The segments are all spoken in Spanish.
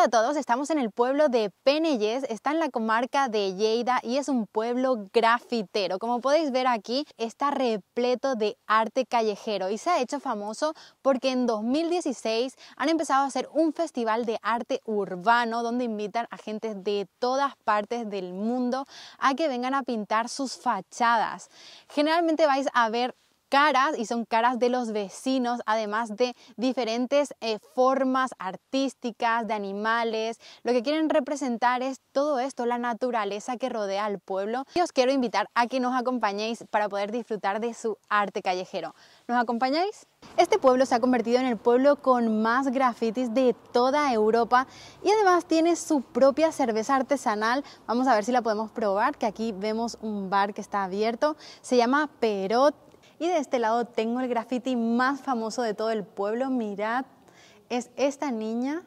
Hola a todos, estamos en el pueblo de Penelles, está en la comarca de Lleida y es un pueblo grafitero. Como podéis ver aquí, está repleto de arte callejero y se ha hecho famoso porque en 2016 han empezado a hacer un festival de arte urbano donde invitan a gente de todas partes del mundo a que vengan a pintar sus fachadas. Generalmente vais a ver caras y son caras de los vecinos, además de diferentes eh, formas artísticas, de animales. Lo que quieren representar es todo esto, la naturaleza que rodea al pueblo. Y os quiero invitar a que nos acompañéis para poder disfrutar de su arte callejero. ¿Nos acompañáis? Este pueblo se ha convertido en el pueblo con más grafitis de toda Europa y además tiene su propia cerveza artesanal. Vamos a ver si la podemos probar, que aquí vemos un bar que está abierto. Se llama Perot y de este lado tengo el graffiti más famoso de todo el pueblo. Mirad, es esta niña.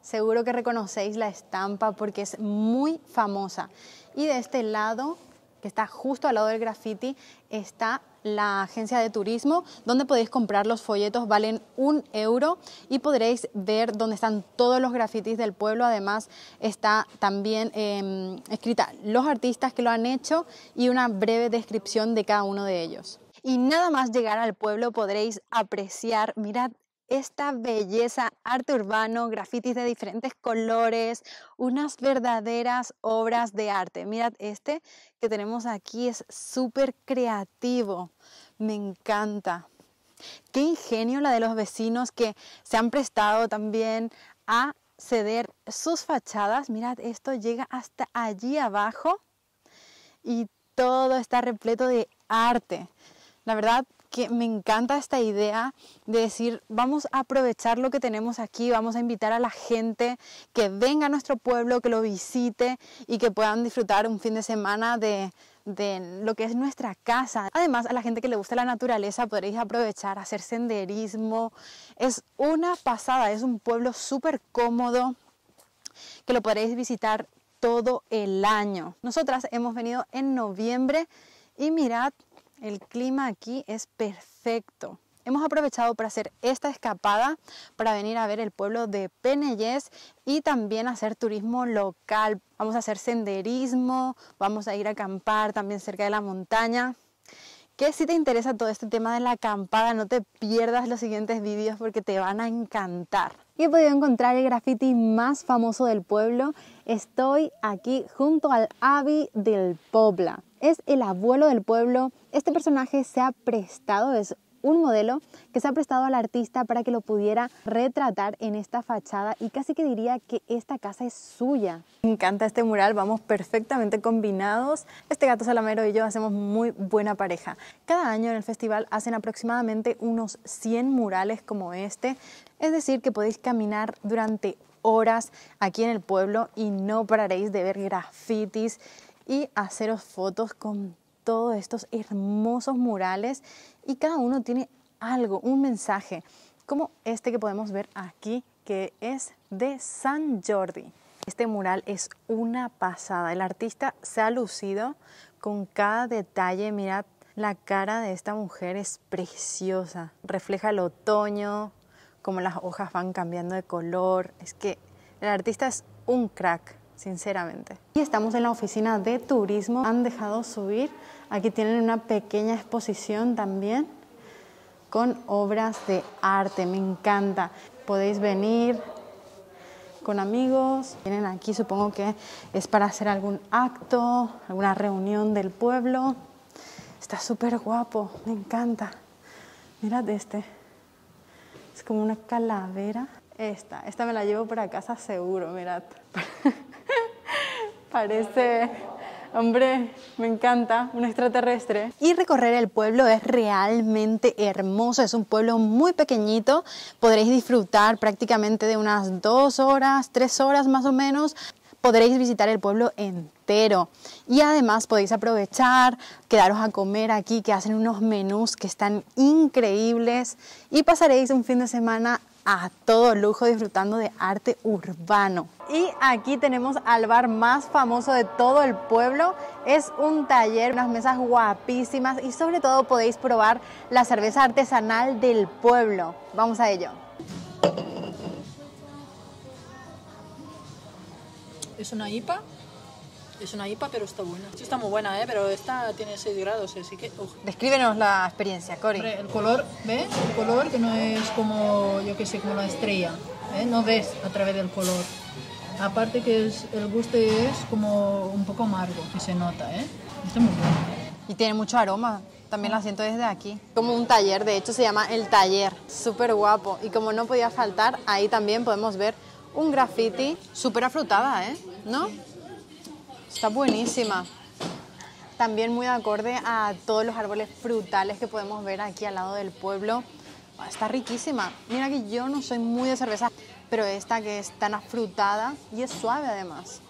Seguro que reconocéis la estampa porque es muy famosa. Y de este lado, que está justo al lado del graffiti, está la agencia de turismo, donde podéis comprar los folletos, valen un euro y podréis ver dónde están todos los grafitis del pueblo. Además, está también em, escrita los artistas que lo han hecho y una breve descripción de cada uno de ellos. Y nada más llegar al pueblo podréis apreciar, mirad esta belleza, arte urbano, grafitis de diferentes colores, unas verdaderas obras de arte. Mirad, este que tenemos aquí es súper creativo, me encanta. Qué ingenio la de los vecinos que se han prestado también a ceder sus fachadas. Mirad, esto llega hasta allí abajo y todo está repleto de arte. La verdad que me encanta esta idea de decir, vamos a aprovechar lo que tenemos aquí, vamos a invitar a la gente que venga a nuestro pueblo, que lo visite y que puedan disfrutar un fin de semana de, lo que es nuestra casa. Además, a la gente que le gusta la naturaleza podréis aprovechar, hacer senderismo. Es una pasada, es un pueblo súper cómodo que lo podréis visitar todo el año. Nosotras hemos venido en noviembre y mirad el clima aquí es perfecto. Hemos aprovechado para hacer esta escapada, para venir a ver el pueblo de Peneyes y también hacer turismo local. Vamos a hacer senderismo, vamos a ir a acampar también cerca de la montaña que si te interesa todo este tema de la acampada, no te pierdas los siguientes vídeos porque te van a encantar. Y he podido encontrar el graffiti más famoso del pueblo. Estoy aquí junto al Avi del Pobla. Es el abuelo del pueblo. Este personaje se ha prestado, es un modelo que se ha prestado al artista para que lo pudiera retratar en esta fachada y casi que diría que esta casa es suya. Me encanta este mural, vamos perfectamente combinados. Este gato salamero y yo hacemos muy buena pareja. Cada año en el festival hacen aproximadamente unos 100 murales como este, es decir que podéis caminar durante horas aquí en el pueblo y no pararéis de ver grafitis y haceros fotos con todos estos hermosos murales y cada uno tiene algo, un mensaje, como este que podemos ver aquí, que es de San Jordi. Este mural es una pasada. El artista se ha lucido con cada detalle. Mirad, la cara de esta mujer es preciosa. Refleja el otoño, como las hojas van cambiando de color. Es que el artista es un crack sinceramente. Y estamos en la oficina de turismo, han dejado subir, aquí tienen una pequeña exposición también con obras de arte, me encanta. Podéis venir con amigos, vienen aquí supongo que es para hacer algún acto, alguna reunión del pueblo. Está súper guapo, me encanta. Mirad este, es como una calavera. Esta, esta me la llevo para casa seguro, mirad. Parece, hombre, me encanta, un extraterrestre. Y recorrer el pueblo es realmente hermoso, es un pueblo muy pequeñito, podréis disfrutar prácticamente de unas dos horas, tres horas más o menos, podréis visitar el pueblo entero. Y además podéis aprovechar, quedaros a comer aquí, que hacen unos menús que están increíbles y pasaréis un fin de semana a todo lujo disfrutando de arte urbano. Y aquí tenemos al bar más famoso de todo el pueblo. Es un taller, unas mesas guapísimas y sobre todo podéis probar la cerveza artesanal del pueblo. Vamos a ello. ¿Es una IPA? Es una IPA, pero está buena. Esto está muy buena, ¿eh? pero esta tiene 6 grados, así que. Uf. Descríbenos la experiencia, Cori. El color, ¿ves? El color que no es como, yo qué sé, como una estrella. ¿eh? No ves a través del color. Aparte que el gusto es como un poco amargo, que se nota, ¿eh? Está muy bueno. Y tiene mucho aroma también lo ah. siento desde aquí. Como un taller, de hecho se llama El Taller, súper guapo. Y como no podía faltar, ahí también podemos ver un graffiti súper afrutada, ¿eh? ¿No? Está buenísima. También muy acorde a todos los árboles frutales que podemos ver aquí al lado del pueblo. Ah, está riquísima. Mira que yo no soy muy de cerveza, pero esta que es tan afrutada y es suave además.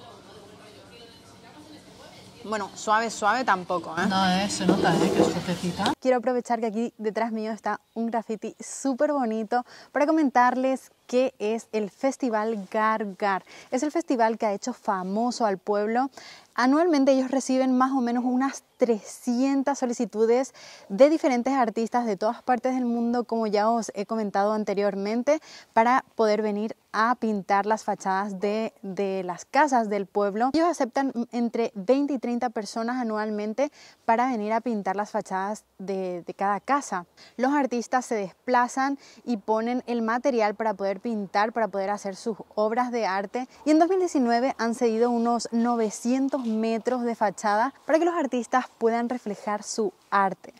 Bueno, suave, suave tampoco, ¿eh? No, eh, se nota eh, que es fuertecita. Quiero aprovechar que aquí detrás mío está un graffiti súper bonito para comentarles que es el Festival Gargar. Gar. Es el festival que ha hecho famoso al pueblo. Anualmente ellos reciben más o menos unas 300 solicitudes de diferentes artistas de todas partes del mundo, como ya os he comentado anteriormente, para poder venir a pintar las fachadas de, las casas del pueblo. Ellos aceptan entre 20 y 30 personas anualmente para venir a pintar las fachadas de, de cada casa. Los artistas se desplazan y ponen el material para poder pintar, para poder hacer sus obras de arte. Y en 2019 han cedido unos 900 metros de fachada para que los artistas puedan reflejar su arte.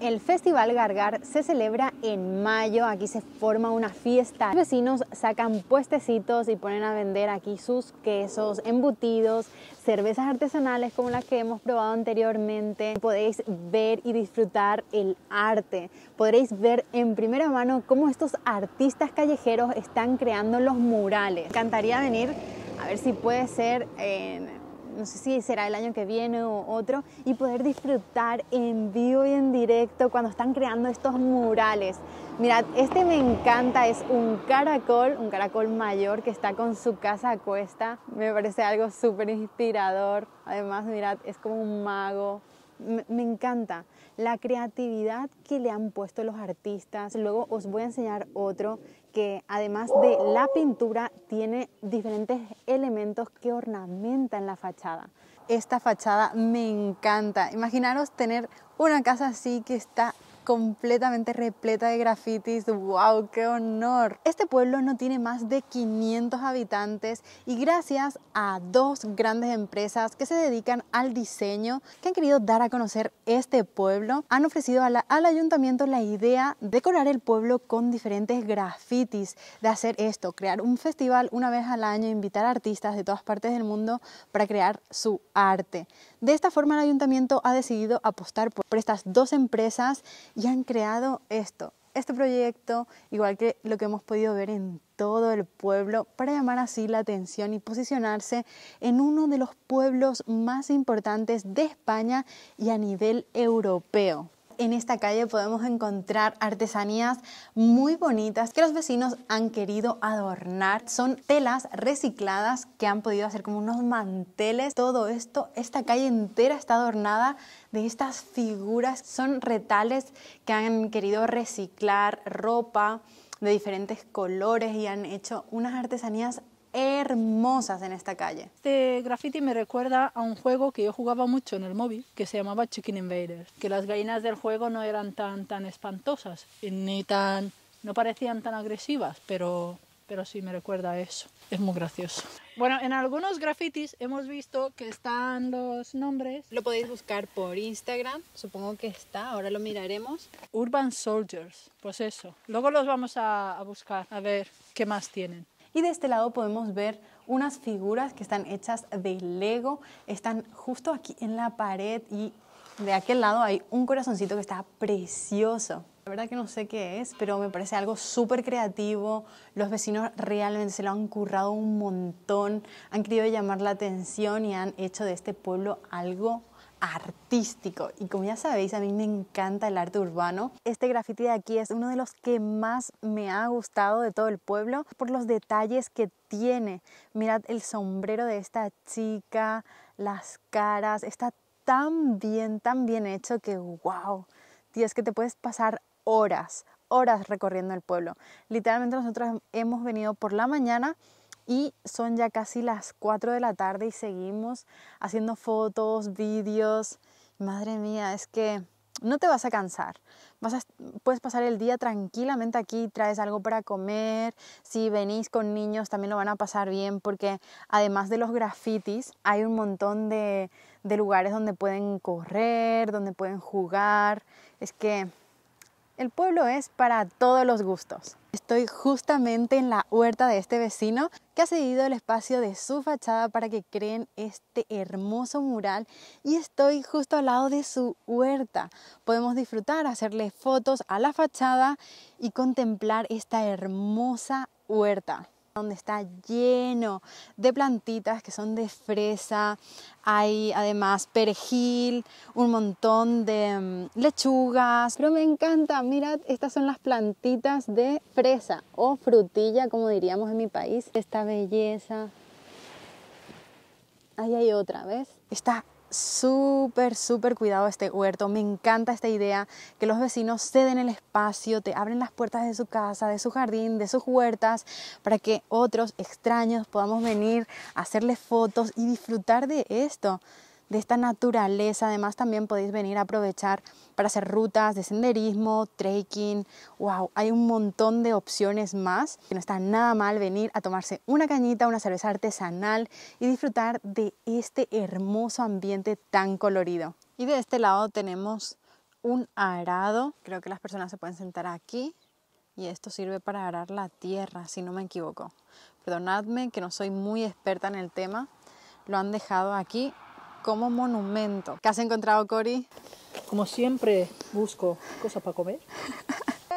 El Festival Gargar se celebra en mayo, aquí se forma una fiesta. Los vecinos sacan puestecitos y ponen a vender aquí sus quesos, embutidos, cervezas artesanales como las que hemos probado anteriormente. Podéis ver y disfrutar el arte. Podréis ver en primera mano cómo estos artistas callejeros están creando los murales. Me encantaría venir a ver si puede ser en no sé si será el año que viene o otro, y poder disfrutar en vivo y en directo cuando están creando estos murales. Mirad, este me encanta, es un caracol, un caracol mayor que está con su casa a cuesta, me parece algo súper inspirador, además mirad, es como un mago, me encanta la creatividad que le han puesto los artistas. Luego os voy a enseñar otro que además de la pintura tiene diferentes elementos que ornamentan la fachada. Esta fachada me encanta. Imaginaros tener una casa así que está completamente repleta de grafitis. ¡Wow! ¡Qué honor! Este pueblo no tiene más de 500 habitantes y gracias a dos grandes empresas que se dedican al diseño, que han querido dar a conocer este pueblo, han ofrecido al ayuntamiento la idea de decorar el pueblo con diferentes grafitis, de hacer esto, crear un festival una vez al año, invitar a artistas de todas partes del mundo para crear su arte. De esta forma el ayuntamiento ha decidido apostar por estas dos empresas y han creado esto, este proyecto, igual que lo que hemos podido ver en todo el pueblo, para llamar así la atención y posicionarse en uno de los pueblos más importantes de España y a nivel europeo en esta calle podemos encontrar artesanías muy bonitas que los vecinos han querido adornar. Son telas recicladas que han podido hacer como unos manteles. Todo esto, esta calle entera está adornada de estas figuras. Son retales que han querido reciclar ropa de diferentes colores y han hecho unas artesanías hermosas en esta calle. Este graffiti me recuerda a un juego que yo jugaba mucho en el móvil, que se llamaba Chicken Invaders, que las gallinas del juego no eran tan, tan espantosas, ni tan, no parecían tan agresivas, pero, pero sí me recuerda a eso. Es muy gracioso. Bueno, en algunos grafitis hemos visto que están los nombres. Lo podéis buscar por Instagram, supongo que está, ahora lo miraremos. Urban Soldiers, pues eso. Luego los vamos a buscar, a ver qué más tienen. Y de este lado podemos ver unas figuras que están hechas de Lego, están justo aquí en la pared y de aquel lado hay un corazoncito que está precioso. La verdad que no sé qué es, pero me parece algo súper creativo. Los vecinos realmente se lo han currado un montón, han querido llamar la atención y han hecho de este pueblo algo artístico. Y como ya sabéis, a mí me encanta el arte urbano. Este graffiti de aquí es uno de los que más me ha gustado de todo el pueblo por los detalles que tiene. Mirad el sombrero de esta chica, las caras, está tan bien, tan bien hecho que wow. Tío, es que te puedes pasar horas, horas recorriendo el pueblo. Literalmente nosotros hemos venido por la mañana y son ya casi las 4 de la tarde y seguimos haciendo fotos, vídeos. Madre mía, es que no te vas a cansar. Vas puedes pasar el día tranquilamente aquí, traes algo para comer. Si venís con niños también lo van a pasar bien porque además de los grafitis hay un montón de, de lugares donde pueden correr, donde pueden jugar. Es que el pueblo es para todos los gustos. Estoy justamente en la huerta de este vecino que ha cedido el espacio de su fachada para que creen este hermoso mural y estoy justo al lado de su huerta. Podemos disfrutar, hacerle fotos a la fachada y contemplar esta hermosa huerta donde está lleno de plantitas que son de fresa, hay además perejil, un montón de mm, lechugas, pero me encanta, mirad, estas son las plantitas de fresa o frutilla, como diríamos en mi país, esta belleza. Ahí hay otra, ¿ves? Está súper, súper cuidado este huerto. Me encanta esta idea que los vecinos ceden el espacio, te abren las puertas de su casa, de su jardín, de sus huertas, para que otros extraños podamos venir a hacerles fotos y disfrutar de esto de esta naturaleza. Además también podéis venir a aprovechar para hacer rutas de senderismo, trekking. ¡Wow! Hay un montón de opciones más. Que no está nada mal venir a tomarse una cañita, una cerveza artesanal y disfrutar de este hermoso ambiente tan colorido. Y de este lado tenemos un arado. Creo que las personas se pueden sentar aquí y esto sirve para arar la tierra, si no me equivoco. Perdonadme que no soy muy experta en el tema. Lo han dejado aquí como monumento. ¿Qué has encontrado, Cori? Como siempre, busco cosas para comer.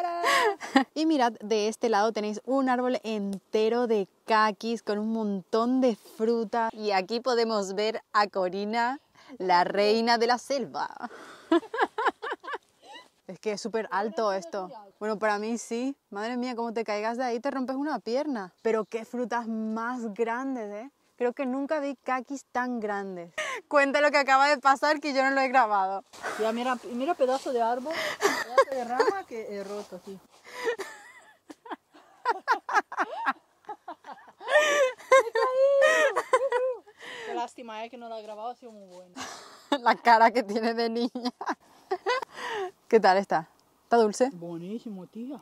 Y mirad, de este lado tenéis un árbol entero de caquis con un montón de fruta. Y aquí podemos ver a Corina, la reina de la selva. Es que es súper alto esto. Bueno, para mí sí. Madre mía, como te caigas de ahí te rompes una pierna. Pero qué frutas más grandes, ¿eh? Creo que nunca vi caquis tan grandes. Cuenta lo que acaba de pasar que yo no lo he grabado. Ya, mira, mira pedazo de árbol, pedazo de rama que he eh, roto aquí. Qué lástima eh, que no lo he grabado, ha sido muy bueno. la cara que tiene de niña. ¿Qué tal está? ¿Está dulce? Buenísimo, tía.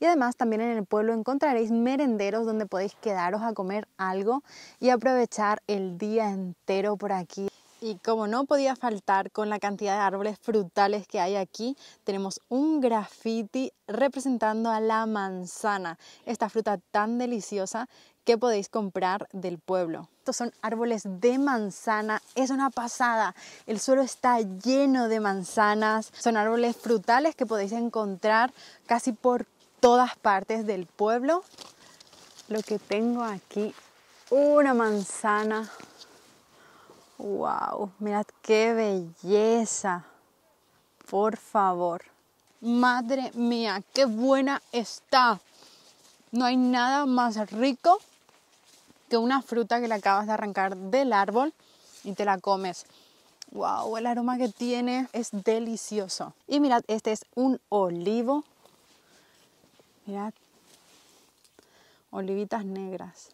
Y además también en el pueblo encontraréis merenderos donde podéis quedaros a comer algo y aprovechar el día entero por aquí. Y como no podía faltar con la cantidad de árboles frutales que hay aquí, tenemos un graffiti representando a la manzana, esta fruta tan deliciosa que podéis comprar del pueblo. Estos son árboles de manzana, es una pasada. El suelo está lleno de manzanas, son árboles frutales que podéis encontrar casi por todas partes del pueblo. Lo que tengo aquí, una manzana. ¡Wow! Mirad qué belleza. Por favor. Madre mía, qué buena está. No hay nada más rico que una fruta que le acabas de arrancar del árbol y te la comes. ¡Wow! El aroma que tiene es delicioso. Y mirad, este es un olivo Mirad, olivitas negras.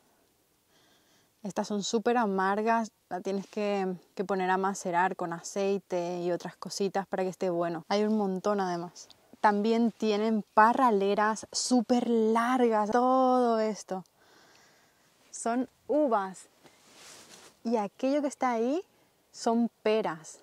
Estas son súper amargas, las tienes que, que, poner a macerar con aceite y otras cositas para que esté bueno. Hay un montón además. También tienen parraleras súper largas, todo esto. Son uvas. Y aquello que está ahí son peras.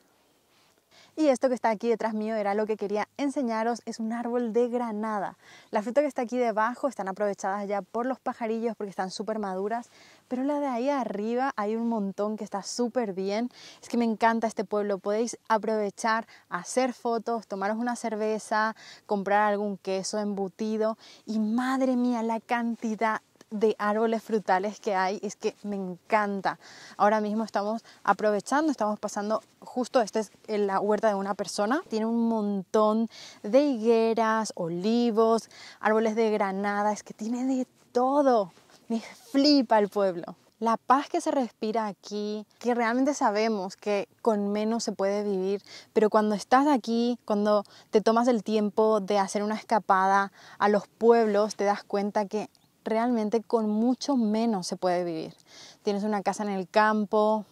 Y esto que está aquí detrás mío era lo que quería enseñaros, es un árbol de granada. La fruta que está aquí debajo están aprovechadas ya por los pajarillos porque están súper maduras, pero la de ahí arriba hay un montón que está súper bien. Es que me encanta este pueblo, podéis aprovechar, hacer fotos, tomaros una cerveza, comprar algún queso embutido y madre mía la cantidad de árboles frutales que hay, es que me encanta. Ahora mismo estamos aprovechando, estamos pasando justo, esta es la huerta de una persona, tiene un montón de higueras, olivos, árboles de granada, es que tiene de todo. Me flipa el pueblo la paz que se respira aquí, que realmente sabemos que con menos se puede vivir, pero cuando estás aquí, cuando te tomas el tiempo de hacer una escapada a los pueblos, te das cuenta que realmente con mucho menos se puede vivir. Tienes una casa en el campo,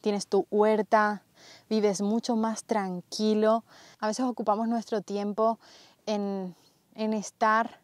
tienes tu huerta, vives mucho más tranquilo. A veces ocupamos nuestro tiempo en, en estar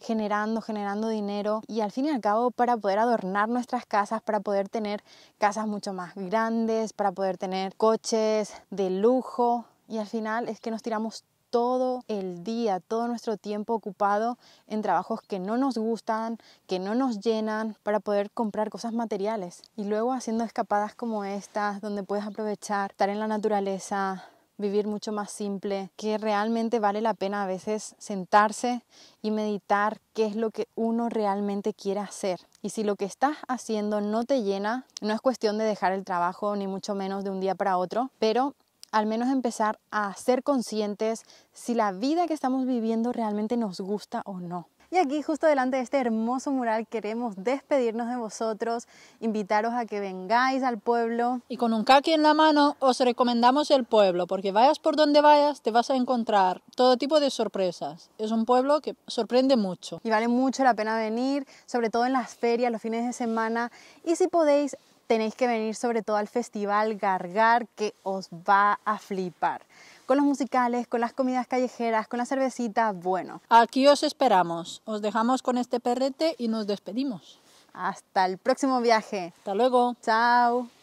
generando, generando dinero y al fin y al cabo para poder adornar nuestras casas, para poder tener casas mucho más grandes, para poder tener coches de lujo y al final es que nos tiramos todo el día, todo nuestro tiempo ocupado en trabajos que no nos gustan, que no nos llenan, para poder comprar cosas materiales. Y luego haciendo escapadas como estas, donde puedes aprovechar, estar en la naturaleza, vivir mucho más simple, que realmente vale la pena a veces sentarse y meditar qué es lo que uno realmente quiere hacer. Y si lo que estás haciendo no te llena, no es cuestión de dejar el trabajo, ni mucho menos de un día para otro, pero al menos empezar a ser conscientes si la vida que estamos viviendo realmente nos gusta o no. Y aquí justo delante de este hermoso mural queremos despedirnos de vosotros, invitaros a que vengáis al pueblo. Y con un caqui en la mano os recomendamos el pueblo, porque vayas por donde vayas te vas a encontrar todo tipo de sorpresas. Es un pueblo que sorprende mucho. Y vale mucho la pena venir, sobre todo en las ferias, los fines de semana. Y si podéis, tenéis que venir sobre todo al festival Gargar que os va a flipar. Con los musicales, con las comidas callejeras, con la cervecita, bueno. Aquí os esperamos, os dejamos con este perrete y nos despedimos. Hasta el próximo viaje. Hasta luego. Chao.